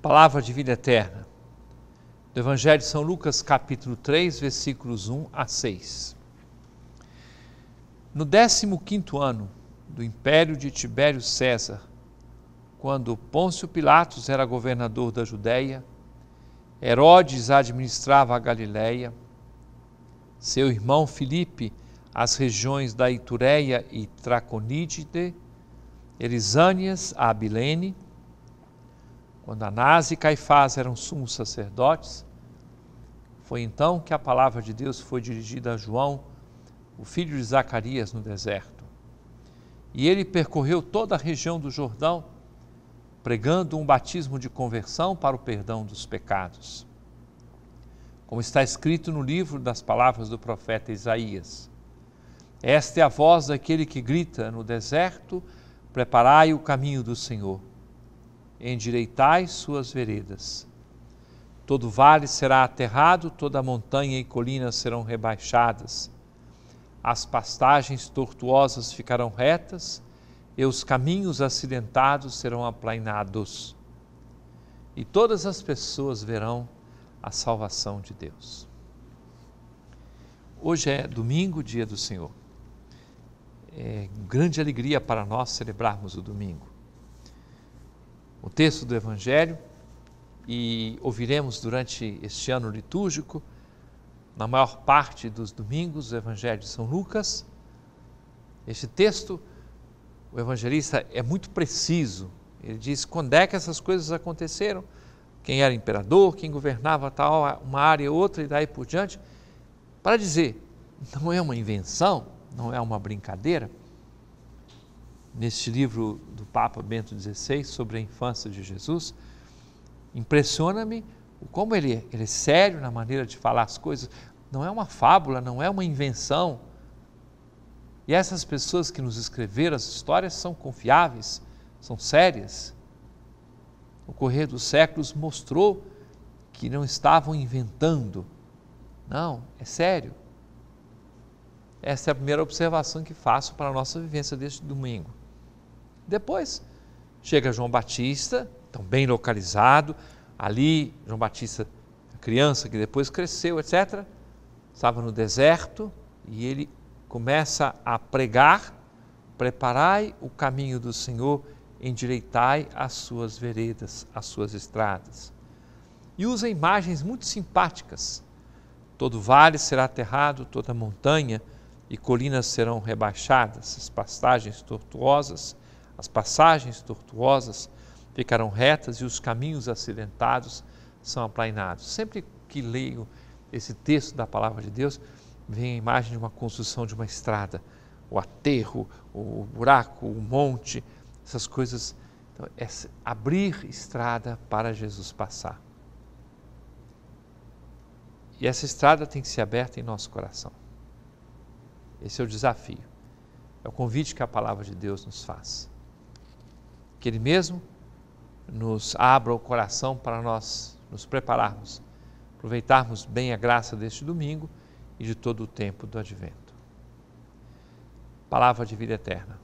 Palavra de vida eterna. Do Evangelho de São Lucas, capítulo 3, versículos 1 a 6. No 15 ano do império de Tibério César, quando Pôncio Pilatos era governador da Judéia, Herodes administrava a Galiléia, seu irmão Filipe as regiões da Itureia e Traconídide, Elisânias a Abilene, quando Anás e Caifás eram sumos sacerdotes, foi então que a palavra de Deus foi dirigida a João, o filho de Zacarias, no deserto. E ele percorreu toda a região do Jordão, pregando um batismo de conversão para o perdão dos pecados. Como está escrito no livro das palavras do profeta Isaías: Esta é a voz daquele que grita no deserto: Preparai o caminho do Senhor endireitai suas veredas. Todo vale será aterrado, toda montanha e colina serão rebaixadas. As pastagens tortuosas ficarão retas, e os caminhos acidentados serão aplainados. E todas as pessoas verão a salvação de Deus. Hoje é domingo, dia do Senhor. É grande alegria para nós celebrarmos o domingo o texto do Evangelho e ouviremos durante este ano litúrgico, na maior parte dos domingos, o Evangelho de São Lucas. Este texto, o evangelista é muito preciso. Ele diz quando é que essas coisas aconteceram, quem era imperador, quem governava tal uma área ou outra e daí por diante, para dizer, não é uma invenção, não é uma brincadeira neste livro do Papa Bento XVI sobre a infância de Jesus, impressiona-me como ele, ele é sério na maneira de falar as coisas. Não é uma fábula, não é uma invenção. E essas pessoas que nos escreveram as histórias são confiáveis, são sérias. O correr dos séculos mostrou que não estavam inventando. Não, é sério. Essa é a primeira observação que faço para a nossa vivência deste domingo. Depois chega João Batista, então bem localizado, ali João Batista, criança que depois cresceu, etc., estava no deserto e ele começa a pregar: preparai o caminho do Senhor, endireitai as suas veredas, as suas estradas. E usa imagens muito simpáticas. Todo vale será aterrado, toda montanha e colinas serão rebaixadas, as pastagens tortuosas as passagens tortuosas ficarão retas e os caminhos acidentados são aplainados. Sempre que leio esse texto da palavra de Deus, vem a imagem de uma construção de uma estrada, o aterro, o buraco, o monte, essas coisas. Então, é abrir estrada para Jesus passar. E essa estrada tem que ser aberta em nosso coração. Esse é o desafio. É o convite que a palavra de Deus nos faz que Ele mesmo nos abra o coração para nós nos prepararmos, aproveitarmos bem a graça deste domingo e de todo o tempo do advento. Palavra de vida eterna.